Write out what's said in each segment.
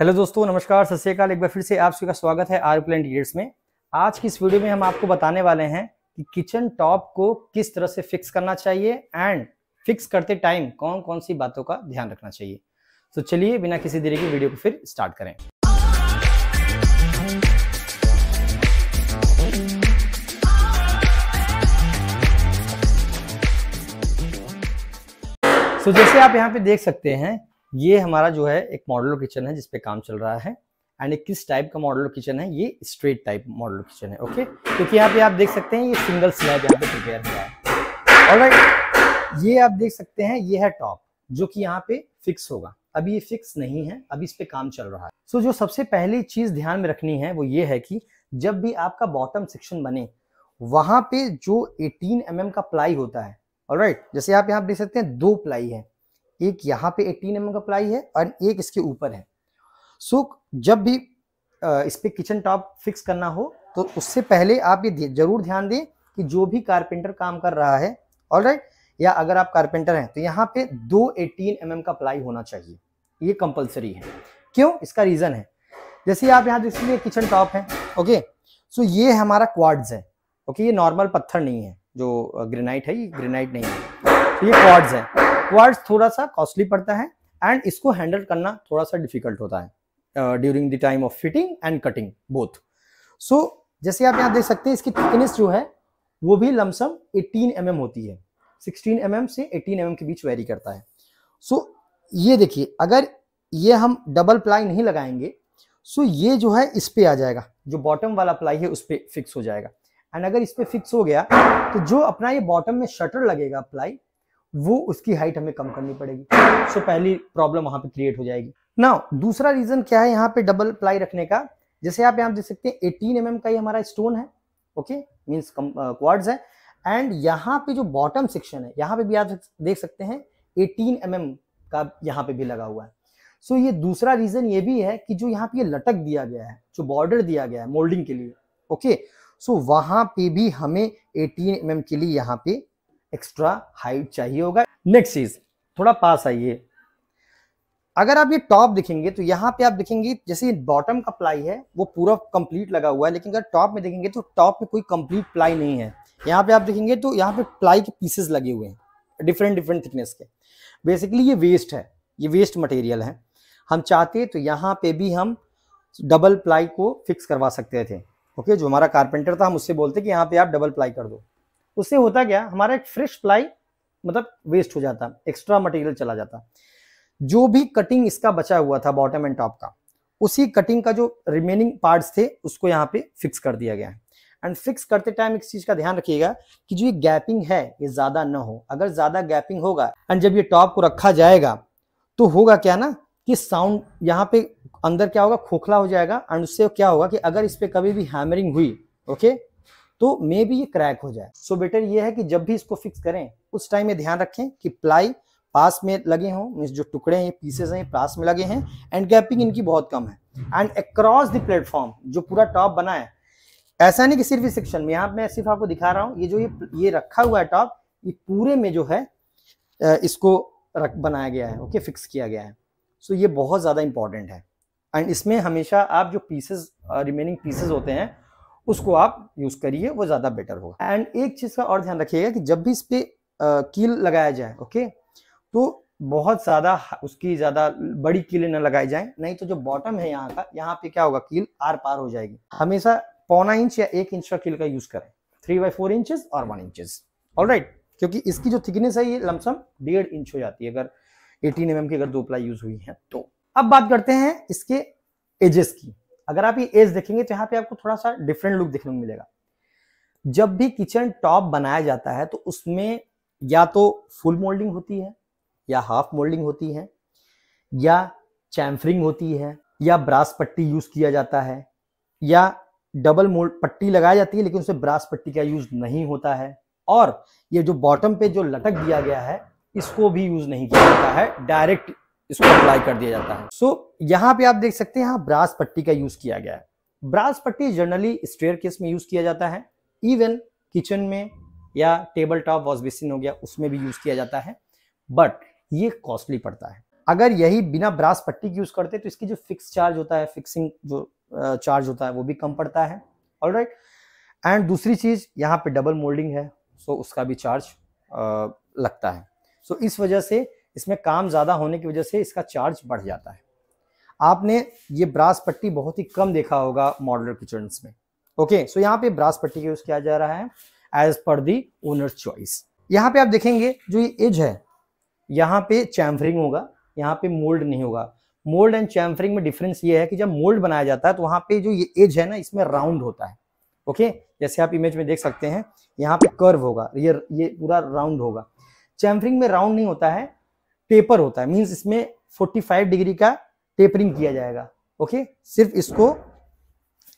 Hello दोस्तों नमस्कार सत श्रीकाल एक बार फिर से आप सभी का स्वागत है आर प्लेंट ईयर्स में आज की इस वीडियो में हम आपको बताने वाले हैं कि किचन टॉप को किस तरह से फिक्स करना चाहिए एंड फिक्स करते टाइम कौन कौन सी बातों का ध्यान रखना चाहिए तो चलिए बिना किसी देरी के वीडियो को फिर स्टार्ट करें तो so, जैसे आप यहाँ पे देख सकते हैं ये हमारा जो है एक मॉडल किचन है जिसपे काम चल रहा है एंड एक किस टाइप का मॉडल किचन है ये straight type model kitchen okay ओके क्योंकि यहाँ पे आप देख सकते हैं ये सिंगल स्लैब यहाँ पे प्रिपेयर हुआ है और ये आप देख सकते हैं ये है टॉप जो कि यहाँ पे फिक्स होगा अभी ये फिक्स नहीं है अभी इस पे काम चल रहा है सो so, जो सबसे पहली चीज ध्यान में रखनी है वो ये है कि जब भी आपका बॉटम सेक्शन बने वहां पे जो 18 एम mm का प्लाई होता है और राइट जैसे आप यहाँ देख सकते हैं दो प्लाई है एक यहाँ पे 18 एम का प्लाई है और एक इसके ऊपर है सो so, जब भी इस पर किचन टॉप फिक्स करना हो तो उससे पहले आप ये जरूर ध्यान दें कि जो भी कारपेंटर काम कर रहा है ऑल राइट या अगर आप कारपेंटर हैं तो यहाँ पे दो एटीन एम mm का प्लाई होना चाहिए ये कंपलसरी है क्यों इसका रीज़न है जैसे आप यहाँ देखिए किचन टॉप है ओके सो ये हमारा क्वाड्स है ओके ये नॉर्मल पत्थर नहीं है जो ग्रेनाइट है ये ग्रेनाइट नहीं है ये क्वार्ड्स है क्वार्ड्स थोड़ा सा कॉस्टली पड़ता है एंड इसको हैंडल करना थोड़ा सा डिफिकल्ट होता है during the time of fitting and cutting both so जैसे आप यहाँ देख सकते हैं इसकी थिकनेस जो है वो भी लमसम 18 एम mm होती है 16 एम mm से 18 एम mm के बीच वेरी करता है सो so, ये देखिए अगर ये हम डबल प्लाई नहीं लगाएंगे सो so ये जो है इस पर आ जाएगा जो बॉटम वाला प्लाई है उस पर फिक्स हो जाएगा एंड अगर इस पर फिक्स हो गया तो जो अपना ये बॉटम में शटर लगेगा प्लाई वो उसकी हाइट हमें कम करनी पड़ेगी सो so, पहली प्रॉब्लम वहां पे क्रिएट हो जाएगी ना दूसरा रीजन क्या है यहाँ पे डबल प्लाई रखने का जैसे आप यहाँ देख सकते हैं एटीन एम mm का ही हमारा स्टोन है ओके मीन्स क्वार्ड्स है एंड यहाँ पे जो बॉटम सेक्शन है यहाँ पे भी आप देख सकते हैं एटीन एम mm का यहाँ पे भी लगा हुआ है सो so, ये दूसरा रीजन ये भी है कि जो यहाँ पे लटक दिया गया है जो बॉर्डर दिया गया है मोल्डिंग के लिए ओके सो so, वहां पे भी हमें एटीन एम mm के लिए यहाँ पे एक्स्ट्रा हाइट चाहिए होगा नेक्स्ट चीज थोड़ा पास आइए अगर आप ये टॉप देखेंगे तो यहाँ पे आप देखेंगे जैसे बॉटम का प्लाई है वो पूरा कंप्लीट लगा हुआ है लेकिन अगर टॉप में देखेंगे तो टॉप में कोई कंप्लीट प्लाई नहीं है यहाँ पे आप देखेंगे तो यहाँ पे प्लाई के पीसेस लगे हुए हैं डिफरेंट डिफरेंट थिकनेस के बेसिकली ये वेस्ट है ये वेस्ट मटेरियल है हम चाहते तो यहाँ पे भी हम डबल प्लाई को फिक्स करवा सकते थे ओके जो हमारा कारपेंटर था हम उससे बोलते कि यहाँ पे आप डबल प्लाई कर दो उससे होता क्या हमारा एक फ्रेश प्लाई मतलब वेस्ट हो जाता एक्स्ट्रा मटेरियल चला जाता जो भी कटिंग इसका बचा हुआ था बॉटम एंड टॉप का उसी कटिंग का जो रिमेनिंग पार्ट्स थे उसको यहाँ पे फिक्स कर दिया गया है एंड फिक्स करते टाइम इस चीज का ध्यान रखिएगा कि जो ये गैपिंग है ये ज्यादा ना हो अगर ज्यादा गैपिंग होगा एंड जब ये टॉप को रखा जाएगा तो होगा क्या ना कि साउंड यहाँ पे अंदर क्या होगा खोखला हो जाएगा एंड उससे क्या होगा कि अगर इस पर कभी भी हैमरिंग हुई ओके okay? तो मे भी ये क्रैक हो जाए सो बेटर ये है कि जब भी इसको फिक्स करें उस टाइम में ध्यान रखें कि प्लाई पास में लगे हों मीन जो टुकड़े हैं पीसेस हैं पास में लगे हैं एंड गैपिंग इनकी बहुत कम है एंड अक्रॉस द प्लेटफॉर्म जो पूरा टॉप बना है ऐसा नहीं कि सिर्फ इस सेक्शन में यहाँ मैं सिर्फ आपको दिखा रहा हूँ ये जो ये ये रखा हुआ है टॉप ये पूरे में जो है इसको रख बनाया गया है ओके फिक्स किया गया है सो so, ये बहुत ज़्यादा इंपॉर्टेंट है एंड इसमें हमेशा आप जो पीसेस रिमेनिंग पीसेस होते हैं उसको आप यूज करिए वो ज्यादा बेटर होगा एंड एक चीज का और ध्यान रखिएगा कि जब भी इस पे कील लगाया जाए ओके तो बहुत ज्यादा उसकी ज्यादा बड़ी कीलें ना लगाई जाए नहीं तो जो बॉटम है यहाँ का यहाँ पे क्या होगा कील आर पार हो जाएगी हमेशा पौना इंच या एक इंच का कील का यूज करें थ्री बाई फोर इंच और वन इंच ऑल क्योंकि इसकी जो थिकनेस है ये लमसम डेढ़ इंच हो जाती है अगर एटीन एम एम की अगर दो प्लाई यूज हुई है तो अब बात करते हैं इसके एजेस की अगर आप ये एज देखेंगे तो यहाँ पे आपको थोड़ा सा डिफरेंट लुक देखने को मिलेगा जब भी किचन टॉप बनाया जाता है तो उसमें या तो फुल मोल्डिंग होती है या हाफ मोल्डिंग होती है या चैम्फरिंग होती है या ब्रास पट्टी यूज किया जाता है या डबल मोल्ड पट्टी लगाई जाती है लेकिन उसमें ब्रास पट्टी का यूज नहीं होता है और ये जो बॉटम पे जो लटक दिया गया है इसको भी यूज नहीं किया जाता है डायरेक्ट इसको अप्लाई कर दिया जाता है सो so, यहाँ पे आप देख सकते हैं यहाँ ब्रास पट्टी का यूज किया गया है ब्रास पट्टी जनरली स्टेयर केस में यूज किया जाता है इवन किचन में या टेबल टॉप वॉश बेसिन हो गया उसमें भी यूज किया जाता है बट ये कॉस्टली पड़ता है अगर यही बिना ब्रास पट्टी की यूज करते तो इसकी जो फिक्स चार्ज होता है फिक्सिंग जो चार्ज होता है वो भी कम पड़ता है ऑल राइट एंड दूसरी चीज यहाँ पे डबल मोल्डिंग है सो so उसका भी चार्ज आ, लगता है सो so इस वजह से इसमें काम ज़्यादा होने की वजह से इसका चार्ज बढ़ जाता है आपने ये ब्रास पट्टी बहुत ही कम देखा होगा मॉडलर किचन्स में ओके सो यहाँ पे ब्रास पट्टी का यूज़ किया जा रहा है as per the owner choice यहाँ पे आप देखेंगे जो ये एज है यहाँ पे चैम्फरिंग होगा यहाँ पे मोल्ड नहीं होगा मोल्ड एंड चैम्फरिंग में डिफरेंस ये है कि जब मोल्ड बनाया जाता है तो वहाँ पे जो ये एज है ना इसमें राउंड होता है ओके जैसे आप इमेज में देख सकते हैं यहाँ पे कर्व होगा ये ये पूरा राउंड होगा चैम्फरिंग में राउंड नहीं होता है टेपर होता है मीन्स इसमें 45 डिग्री का टेपरिंग किया जाएगा ओके सिर्फ इसको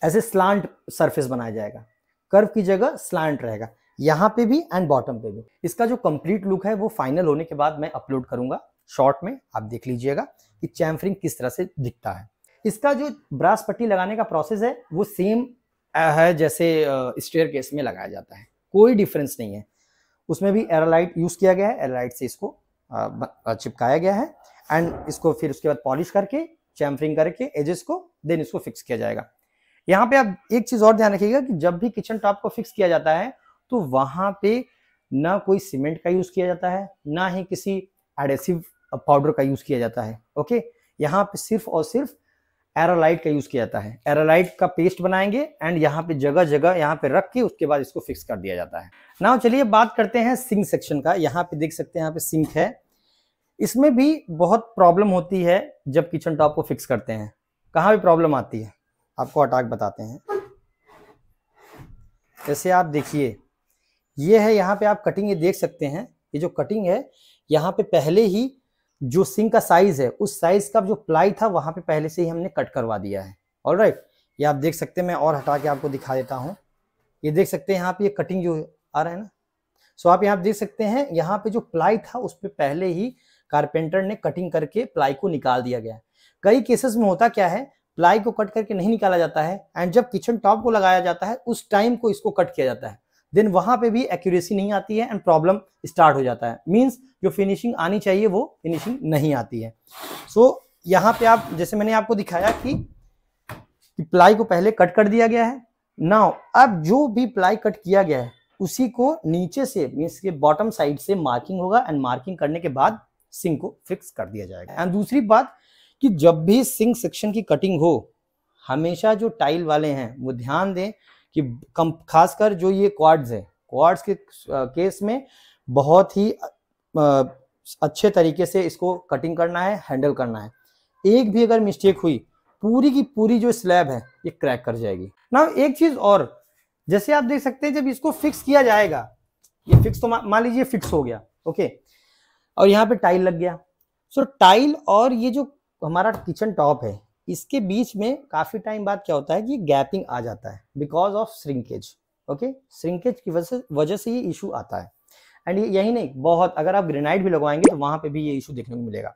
ऐसे स्लांट सरफेस बनाया जाएगा कर्व की जगह स्लांट रहेगा यहाँ पे भी एंड बॉटम पे भी इसका जो कंप्लीट लुक है वो फाइनल होने के बाद मैं अपलोड करूंगा शॉर्ट में आप देख लीजिएगा कि चैम्फरिंग किस तरह से दिखता है इसका जो ब्रास पट्टी लगाने का प्रोसेस है वो सेम है जैसे स्टेयर केस में लगाया जाता है कोई डिफरेंस नहीं है उसमें भी एरालाइट यूज़ किया गया है एरालाइट से इसको चिपकाया गया है एंड इसको फिर उसके बाद पॉलिश करके चैम्फरिंग करके एजेस को देन इसको फिक्स किया जाएगा यहाँ पे आप एक चीज और ध्यान रखिएगा कि जब भी किचन टॉप को फिक्स किया जाता है तो वहां पे ना कोई सीमेंट का यूज किया जाता है ना ही किसी एडेसिव पाउडर का यूज किया जाता है ओके यहाँ पे सिर्फ और सिर्फ एरोलाइट का यूज किया जाता है एरालाइट का पेस्ट बनाएंगे एंड यहाँ पे जगह जगह यहाँ पे रख के उसके बाद इसको फिक्स कर दिया जाता है ना चलिए बात करते हैं सिंक सेक्शन का यहाँ पे देख सकते हैं यहाँ पे सिंक है इसमें भी बहुत प्रॉब्लम होती है जब किचन टॉप को फिक्स करते हैं कहाँ भी प्रॉब्लम आती है आपको अटाक बताते हैं जैसे आप देखिए ये है यहाँ पे आप कटिंग ये देख सकते हैं ये जो कटिंग है यहाँ पे पहले ही जो सिंक का साइज है उस साइज का जो प्लाई था वहाँ पे पहले से ही हमने कट करवा दिया है ऑल राइट ये आप देख सकते हैं मैं और हटा के आपको दिखा देता हूँ ये देख सकते हैं यहाँ पे ये कटिंग जो आ रहा है ना सो आप यहाँ देख सकते हैं यहाँ पे जो प्लाई था उस पर पहले ही कारपेंटर ने कटिंग करके प्लाई को निकाल दिया गया कई केसेस में होता क्या है प्लाई को कट करके नहीं निकाला जाता है एंड जब किचन टॉप को लगाया जाता है उस टाइम को इसको कट किया जाता है देन वहां पे भी एक्यूरेसी नहीं आती है एंड प्रॉब्लम स्टार्ट हो जाता है मीन्स जो फिनिशिंग आनी चाहिए वो फिनिशिंग नहीं आती है सो so, यहाँ पे आप जैसे मैंने आपको दिखाया कि, कि प्लाई को पहले कट कर दिया गया है नाउ अब जो भी प्लाई कट किया गया है उसी को नीचे से मीन्स के बॉटम साइड से मार्किंग होगा एंड मार्किंग करने के बाद सिंग को फिक्स कर दिया जाएगा एंड दूसरी बात कि जब भी सिंग सेक्शन की कटिंग हो हमेशा जो टाइल वाले हैं वो ध्यान दें कि कम खासकर जो ये क्वाड्स है क्वाड्स के केस में बहुत ही अच्छे तरीके से इसको कटिंग करना है हैंडल करना है एक भी अगर मिस्टेक हुई पूरी की पूरी जो स्लैब है ये क्रैक कर जाएगी ना एक चीज और जैसे आप देख सकते हैं जब इसको फिक्स किया जाएगा ये फिक्स तो मान लीजिए फिक्स हो गया ओके और यहाँ पे टाइल लग गया सो so, टाइल और ये जो हमारा किचन टॉप है इसके बीच में काफ़ी टाइम बाद क्या होता है कि गैपिंग आ जाता है because of shrinkage okay shrinkage की वजह से ये इशू आता है एंड यही नहीं बहुत अगर आप ग्रेनाइट भी लगवाएंगे तो वहां पे भी ये इशू देखने को मिलेगा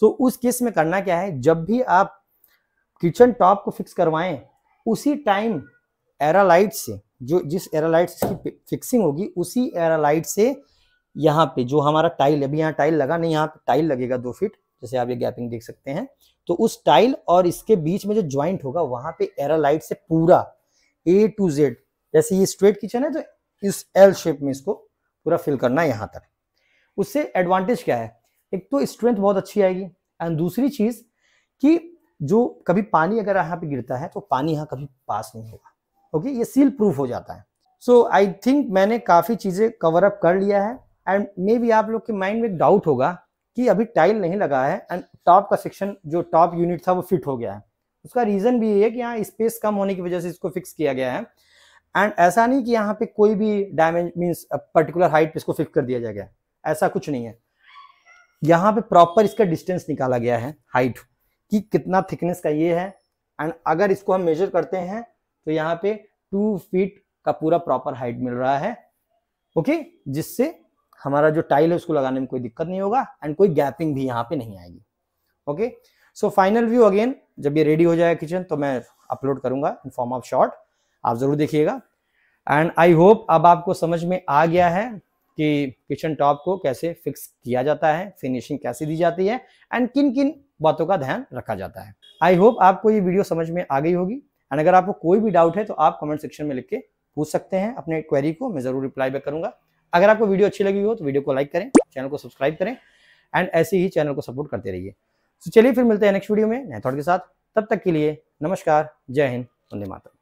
सो so, उस केस में करना क्या है जब भी आप किचन टॉप को फिक्स करवाएं उसी टाइम एरालाइट से जो जिस एरालाइट की फिक्सिंग होगी उसी एरालाइट से यहाँ पे जो हमारा टाइल अभी यहाँ टाइल लगा नहीं यहाँ पे टाइल लगेगा दो फीट जैसे आप ये गैपिंग देख सकते हैं तो उस टाइल और इसके बीच में जो ज्वाइंट होगा वहां पे एरालाइट से पूरा ए टू जेड जैसे ये स्ट्रेट किचन है तो इस एल शेप में इसको पूरा फिल करना है यहाँ तक उससे एडवांटेज क्या है एक तो स्ट्रेंथ बहुत अच्छी आएगी एंड दूसरी चीज़ कि जो कभी पानी अगर यहाँ पे गिरता है तो पानी यहाँ कभी पास नहीं होगा ओके ये सील प्रूफ हो जाता है सो आई थिंक मैंने काफ़ी चीज़ें कवर अप कर लिया है एंड मे भी आप लोग के माइंड में डाउट होगा कि अभी टाइल नहीं लगा है एंड टॉप का सेक्शन जो टॉप यूनिट था वो फिट हो गया है उसका रीज़न भी ये है कि यहाँ स्पेस कम होने की वजह से इसको फिक्स किया गया है एंड ऐसा नहीं कि यहाँ पे कोई भी डायमें मीन्स पर्टिकुलर हाइट पे इसको फिक्स कर दिया जाएगा ऐसा कुछ नहीं है यहाँ पे प्रॉपर इसका डिस्टेंस निकाला गया है हाइट कि कितना थिकनेस का ये है एंड अगर इसको हम मेजर करते हैं तो यहाँ पे टू फीट का पूरा प्रॉपर हाइट मिल रहा है ओके जिससे हमारा जो टाइल है उसको लगाने में कोई दिक्कत नहीं होगा एंड कोई गैपिंग भी यहाँ पे नहीं आएगी okay so final view again जब ये रेडी हो जाएगा किचन तो मैं अपलोड करूंगा इन फॉर्म ऑफ शॉर्ट आप जरूर देखिएगा एंड आई होप अब आपको समझ में आ गया है कि किचन टॉप को कैसे फिक्स किया जाता है फिनिशिंग कैसे दी जाती है एंड किन किन बातों का ध्यान रखा जाता है आई होप आपको ये वीडियो समझ में आ गई होगी एंड अगर आपको कोई भी डाउट है तो आप कमेंट सेक्शन में लिख के पूछ सकते हैं अपने क्वेरी को मैं जरूर रिप्लाई बैक करूंगा अगर आपको वीडियो अच्छी लगी हो तो वीडियो को लाइक करें चैनल को सब्सक्राइब करें एंड ऐसे ही चैनल को सपोर्ट करते रहिए तो चलिए फिर मिलते हैं नेक्स्ट वीडियो में नए थॉट के साथ तब तक के लिए नमस्कार जय हिंद वंदे मातरम